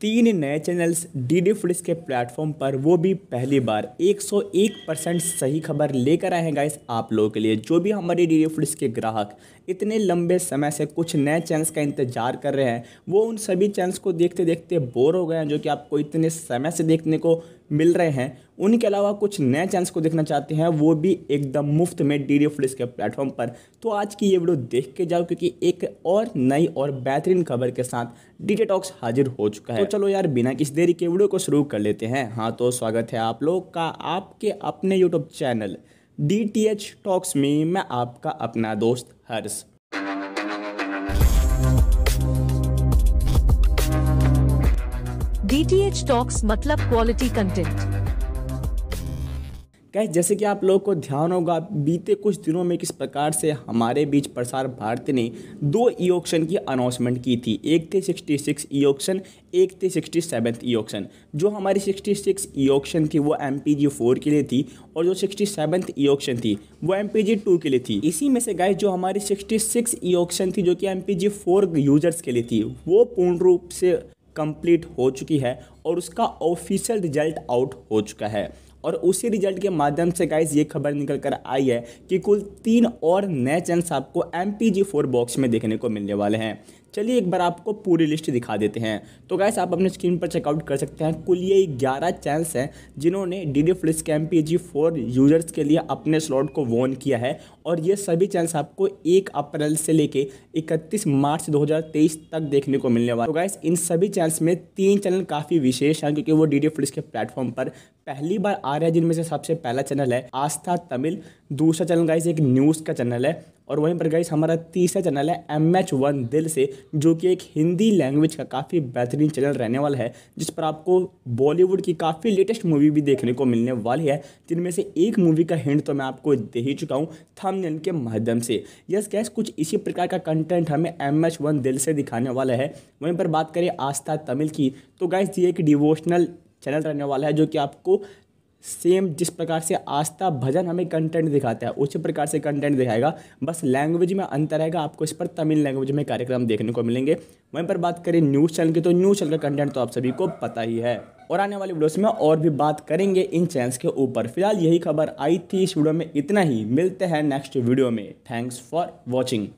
तीन नए channels D D Flix के प्लेटफॉर्म पर वो भी पहली बार 101 परसेंट सही खबर लेकर आए हैं गाइस आप लोगों के लिए जो भी हमारे डी डी फ्लिक्स के ग्राहक इतने लंबे समय से कुछ नए चैनल्स का इंतजार कर रहे हैं वो उन सभी चैनल्स को देखते देखते बोर हो गए हैं जो कि आपको इतने समय से देखने को मिल रहे हैं उनके अलावा कुछ नए चैनल्स को देखना चाहते हैं वो भी एकदम मुफ्त में डी डी फ्लिक्स के प्लेटफॉर्म पर तो आज की ये वीडियो देख के जाओ क्योंकि एक और नई और बेहतरीन खबर के साथ डी टॉक्स हाजिर हो चुका है तो चलो यार बिना किसी देरी के वीडियो को शुरू कर लेते हैं हाँ तो स्वागत है आप लोग का आपके अपने YouTube channel D T H talks में मैं आपका अपना दोस्त Harsh D T H talks मतलब क्वालिटी कंटेंट गैस जैसे कि आप लोगों को ध्यान होगा बीते कुछ दिनों में किस प्रकार से हमारे बीच प्रसार भारती ने दो ई ऑक्शन की अनाउंसमेंट की थी एक थे सिक्स ई ऑक्शन एक थे सिक्सटी सेवन्थ ई ऑक्शन जो हमारी सिक्सटी सिक्स ई ऑक्शन थी वो एम पी जी फोर के लिए थी और जो सिक्सटी सेवन्थ ई ऑक्शन थी वो एम पी जी टू के लिए थी इसी में से गाइस जो हमारी सिक्सटी सिक्स ई ऑक्शन थी जो कि M P G four users के लिए थी वो पूर्ण रूप से कंप्लीट हो चुकी है और उसका ऑफिशियल रिजल्ट आउट हो चुका है और उसी रिजल्ट के माध्यम से गाइज ये खबर निकल कर आई है कि कुल तीन और नए चैनल्स आपको एम पी बॉक्स में देखने को मिलने वाले हैं चलिए एक बार आपको पूरी लिस्ट दिखा देते हैं तो गैस आप अपने स्क्रीन पर चेकआउट कर सकते हैं कुल ये ग्यारह चैनल्स हैं जिन्होंने डी डी फ्लिस के M P G four users के लिए अपने स्लॉट को वॉन किया है और ये सभी चैनल्स आपको एक अप्रैल से लेके 31 मार्च 2023 तक देखने को मिलने वाला तो गैस इन सभी चैनल्स में तीन चैनल काफ़ी विशेष हैं क्योंकि वो डी डी फ्लिस के प्लेटफॉर्म पर पहली बार आ जिनमें से सबसे पहला चैनल है आस्था तमिल दूसरा चैनल गाइस एक न्यूज़ का चैनल है और वहीं पर गाइस हमारा तीसरा चैनल है एम एच वन दिल से जो कि एक हिंदी लैंग्वेज का काफ़ी बेहतरीन चैनल रहने वाला है जिस पर आपको बॉलीवुड की काफ़ी लेटेस्ट मूवी भी देखने को मिलने वाली है जिनमें से एक मूवी का हिंट तो मैं आपको दे ही चुका हूँ थंबनेल के माध्यम से यस गैस कुछ इसी प्रकार का कंटेंट हमें एम एच वन दिल से दिखाने वाला है वहीं पर बात करें आस्था तमिल की तो गैस ये एक डिवोशनल चैनल रहने वाला है जो कि आपको सेम जिस प्रकार से आस्था भजन हमें कंटेंट दिखाता है उसी प्रकार से कंटेंट दिखाएगा बस लैंग्वेज में अंतर रहेगा आपको इस पर तमिल लैंग्वेज में कार्यक्रम देखने को मिलेंगे वहीं पर बात करें न्यूज़ चैनल की तो न्यूज़ चैनल का कंटेंट तो आप सभी को पता ही है और आने वाले वीडियोस में और भी बात करेंगे इन चैनल्स के ऊपर फिलहाल यही खबर आई थी इस वीडियो में इतना ही मिलते हैं नेक्स्ट वीडियो में थैंक्स फॉर वॉचिंग